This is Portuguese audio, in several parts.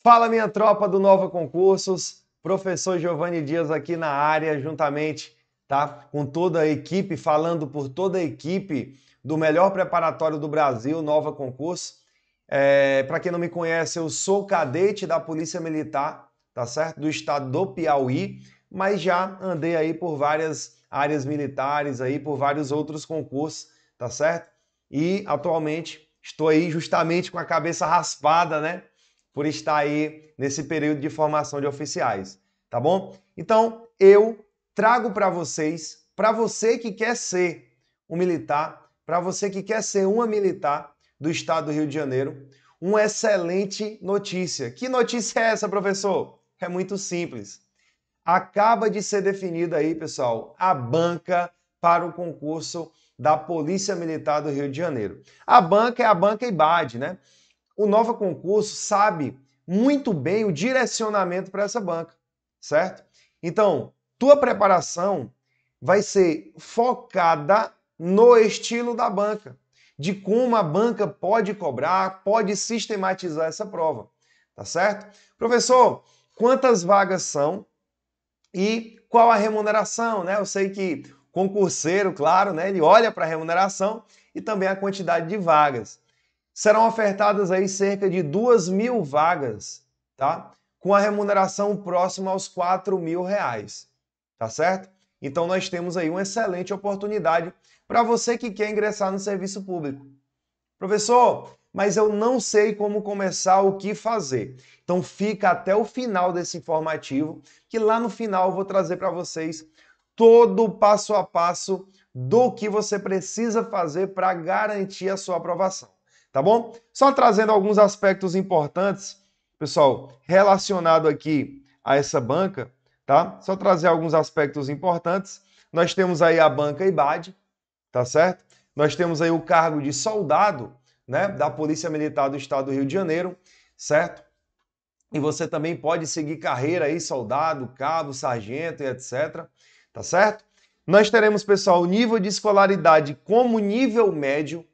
Fala minha tropa do Nova Concursos, professor Giovanni Dias aqui na área, juntamente tá, com toda a equipe, falando por toda a equipe do melhor preparatório do Brasil, Nova Concurso. É, Para quem não me conhece, eu sou cadete da Polícia Militar, tá certo? Do estado do Piauí, mas já andei aí por várias áreas militares, aí por vários outros concursos, tá certo? E atualmente estou aí justamente com a cabeça raspada, né? por estar aí nesse período de formação de oficiais, tá bom? Então, eu trago para vocês, para você que quer ser um militar, para você que quer ser uma militar do estado do Rio de Janeiro, uma excelente notícia. Que notícia é essa, professor? É muito simples. Acaba de ser definida aí, pessoal, a banca para o concurso da Polícia Militar do Rio de Janeiro. A banca é a banca IBAD, né? o Nova Concurso sabe muito bem o direcionamento para essa banca, certo? Então, tua preparação vai ser focada no estilo da banca, de como a banca pode cobrar, pode sistematizar essa prova, tá certo? Professor, quantas vagas são e qual a remuneração, né? Eu sei que concurseiro, claro, né, ele olha para a remuneração e também a quantidade de vagas serão ofertadas aí cerca de 2 mil vagas, tá? Com a remuneração próxima aos 4 mil reais, tá certo? Então nós temos aí uma excelente oportunidade para você que quer ingressar no serviço público. Professor, mas eu não sei como começar, o que fazer. Então fica até o final desse informativo, que lá no final eu vou trazer para vocês todo o passo a passo do que você precisa fazer para garantir a sua aprovação tá bom? Só trazendo alguns aspectos importantes, pessoal, relacionado aqui a essa banca, tá? Só trazer alguns aspectos importantes. Nós temos aí a banca IBAD, tá certo? Nós temos aí o cargo de soldado, né, da Polícia Militar do Estado do Rio de Janeiro, certo? E você também pode seguir carreira aí, soldado, cabo, sargento e etc, tá certo? Nós teremos, pessoal, o nível de escolaridade como nível médio,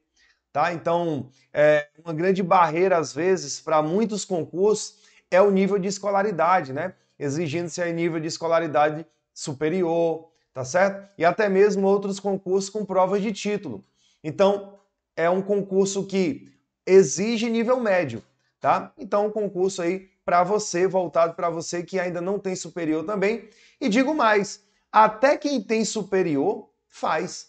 Tá? Então, é, uma grande barreira, às vezes, para muitos concursos é o nível de escolaridade, né? Exigindo-se aí nível de escolaridade superior, tá certo? E até mesmo outros concursos com provas de título. Então, é um concurso que exige nível médio, tá? Então, um concurso aí para você, voltado para você que ainda não tem superior também. E digo mais, até quem tem superior faz,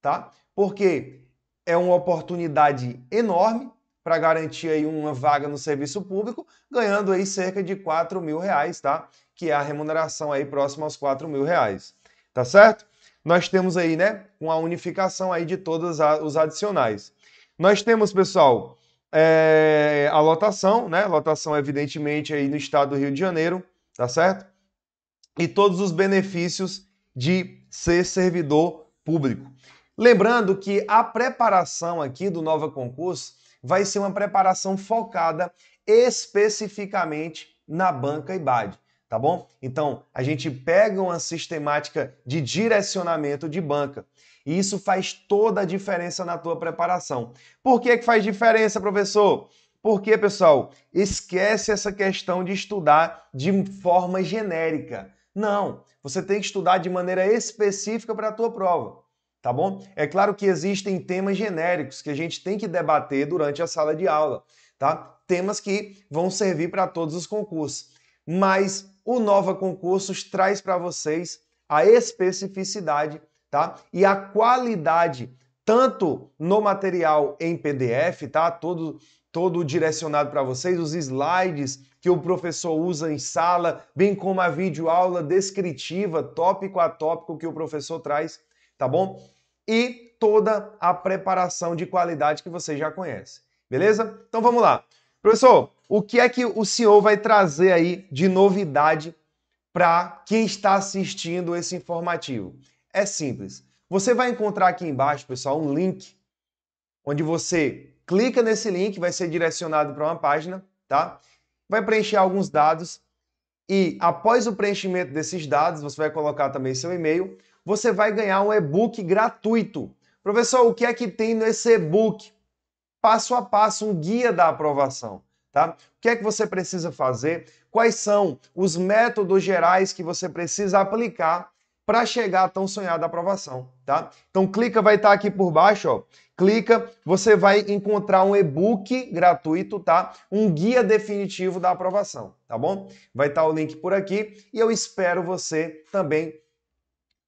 tá? Porque é uma oportunidade enorme para garantir aí uma vaga no serviço público, ganhando aí cerca de 4 mil reais, tá? Que é a remuneração aí próxima aos 4 mil reais, tá certo? Nós temos aí, né, uma unificação aí de todos os adicionais. Nós temos, pessoal, é, a lotação, né? Lotação, evidentemente, aí no estado do Rio de Janeiro, tá certo? E todos os benefícios de ser servidor público. Lembrando que a preparação aqui do Nova Concurso vai ser uma preparação focada especificamente na banca IBAD, tá bom? Então, a gente pega uma sistemática de direcionamento de banca. E isso faz toda a diferença na tua preparação. Por que, que faz diferença, professor? Porque, pessoal, esquece essa questão de estudar de forma genérica. Não, você tem que estudar de maneira específica para a tua prova tá bom? É claro que existem temas genéricos que a gente tem que debater durante a sala de aula, tá? Temas que vão servir para todos os concursos. Mas o Nova Concursos traz para vocês a especificidade, tá? E a qualidade tanto no material em PDF, tá? Todo todo direcionado para vocês, os slides que o professor usa em sala, bem como a videoaula descritiva, tópico a tópico que o professor traz, tá bom? e toda a preparação de qualidade que você já conhece. Beleza? Então vamos lá. Professor, o que é que o senhor vai trazer aí de novidade para quem está assistindo esse informativo? É simples. Você vai encontrar aqui embaixo, pessoal, um link onde você clica nesse link, vai ser direcionado para uma página, tá? Vai preencher alguns dados e após o preenchimento desses dados, você vai colocar também seu e-mail você vai ganhar um e-book gratuito. Professor, o que é que tem nesse e-book? Passo a passo, um guia da aprovação. Tá? O que é que você precisa fazer? Quais são os métodos gerais que você precisa aplicar para chegar à tão sonhada aprovação, tá? Então clica, vai estar tá aqui por baixo, ó. Clica, você vai encontrar um e-book gratuito, tá? Um guia definitivo da aprovação, tá bom? Vai estar tá o link por aqui e eu espero você também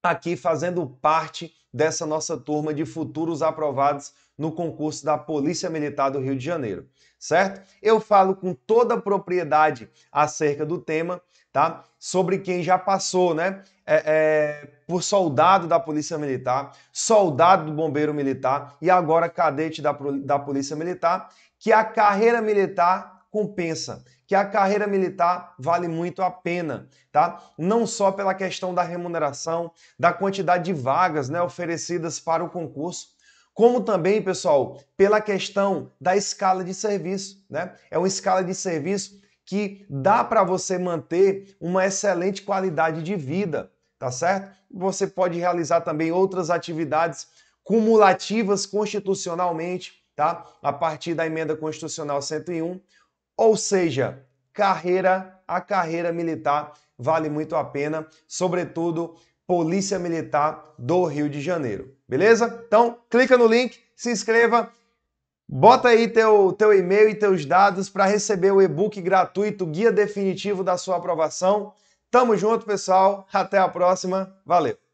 Tá aqui fazendo parte dessa nossa turma de futuros aprovados no concurso da Polícia Militar do Rio de Janeiro, certo? Eu falo com toda a propriedade acerca do tema, tá? Sobre quem já passou, né? É, é, por soldado da Polícia Militar, soldado do Bombeiro Militar e agora cadete da, da Polícia Militar, que a carreira militar compensa que a carreira militar vale muito a pena, tá? Não só pela questão da remuneração, da quantidade de vagas né, oferecidas para o concurso, como também, pessoal, pela questão da escala de serviço, né? É uma escala de serviço que dá para você manter uma excelente qualidade de vida, tá certo? Você pode realizar também outras atividades cumulativas constitucionalmente, tá? A partir da emenda constitucional 101, ou seja, carreira, a carreira militar vale muito a pena, sobretudo Polícia Militar do Rio de Janeiro. Beleza? Então, clica no link, se inscreva, bota aí teu, teu e-mail e teus dados para receber o e-book gratuito, guia definitivo da sua aprovação. Tamo junto, pessoal. Até a próxima. Valeu!